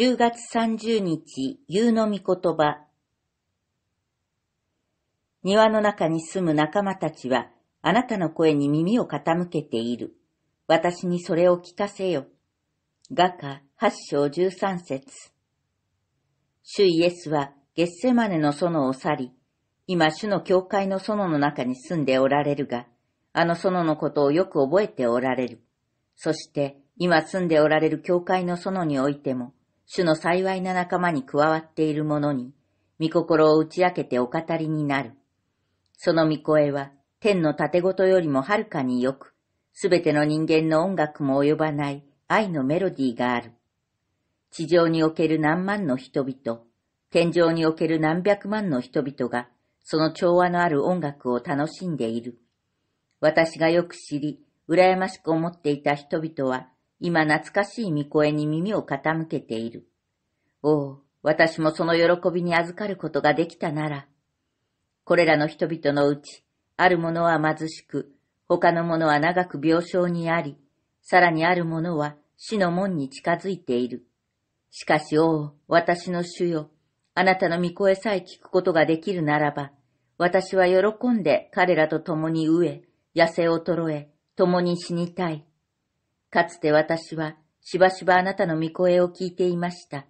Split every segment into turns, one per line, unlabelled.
10月30日、夕の御言葉。庭の中に住む仲間たちは、あなたの声に耳を傾けている。私にそれを聞かせよ。画家8章13節主イエスは、ゲッセマネの園を去り、今主の教会の園の中に住んでおられるが、あの園のことをよく覚えておられる。そして、今住んでおられる教会の園においても、主の幸いな仲間に加わっている者に、御心を打ち明けてお語りになる。その御声は、天の盾ごとよりもはるかによく、すべての人間の音楽も及ばない愛のメロディーがある。地上における何万の人々、天上における何百万の人々が、その調和のある音楽を楽しんでいる。私がよく知り、羨ましく思っていた人々は、今懐かしい御声に耳を傾けている。おう、私もその喜びに預かることができたなら。これらの人々のうち、ある者は貧しく、他の者は長く病床にあり、さらにある者は死の門に近づいている。しかし、おう、私の主よ、あなたの御声さえ聞くことができるならば、私は喜んで彼らと共に飢え、痩せ衰え、共に死にたい。かつて私はしばしばあなたの御声を聞いていました。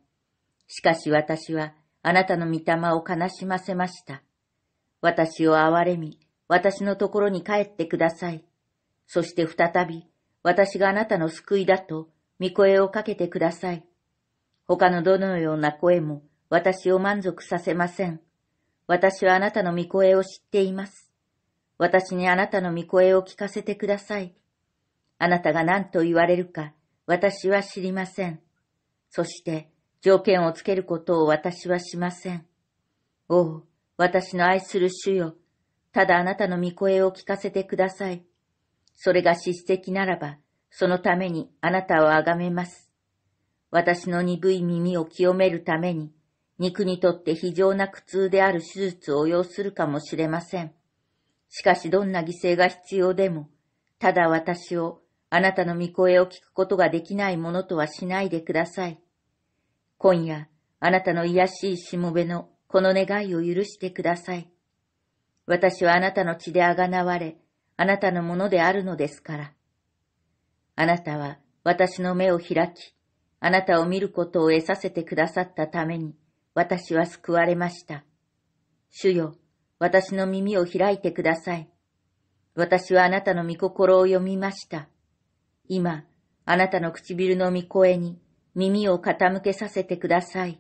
しかし私はあなたの御霊を悲しませました。私を憐れみ、私のところに帰ってください。そして再び、私があなたの救いだと、御声をかけてください。他のどのような声も私を満足させません。私はあなたの御声を知っています。私にあなたの御声を聞かせてください。あなたが何と言われるか、私は知りません。そして、条件をつけることを私はしません。おう、私の愛する主よ。ただあなたの御声を聞かせてください。それが叱責ならば、そのためにあなたをあがめます。私の鈍い耳を清めるために、肉にとって非常な苦痛である手術を要するかもしれません。しかしどんな犠牲が必要でも、ただ私をあなたの御声を聞くことができないものとはしないでください。今夜、あなたの癒しいしもべのこの願いを許してください。私はあなたの血であがなわれ、あなたのものであるのですから。あなたは私の目を開き、あなたを見ることを得させてくださったために、私は救われました。主よ、私の耳を開いてください。私はあなたの御心を読みました。今、あなたの唇の御声に耳を傾けさせてください。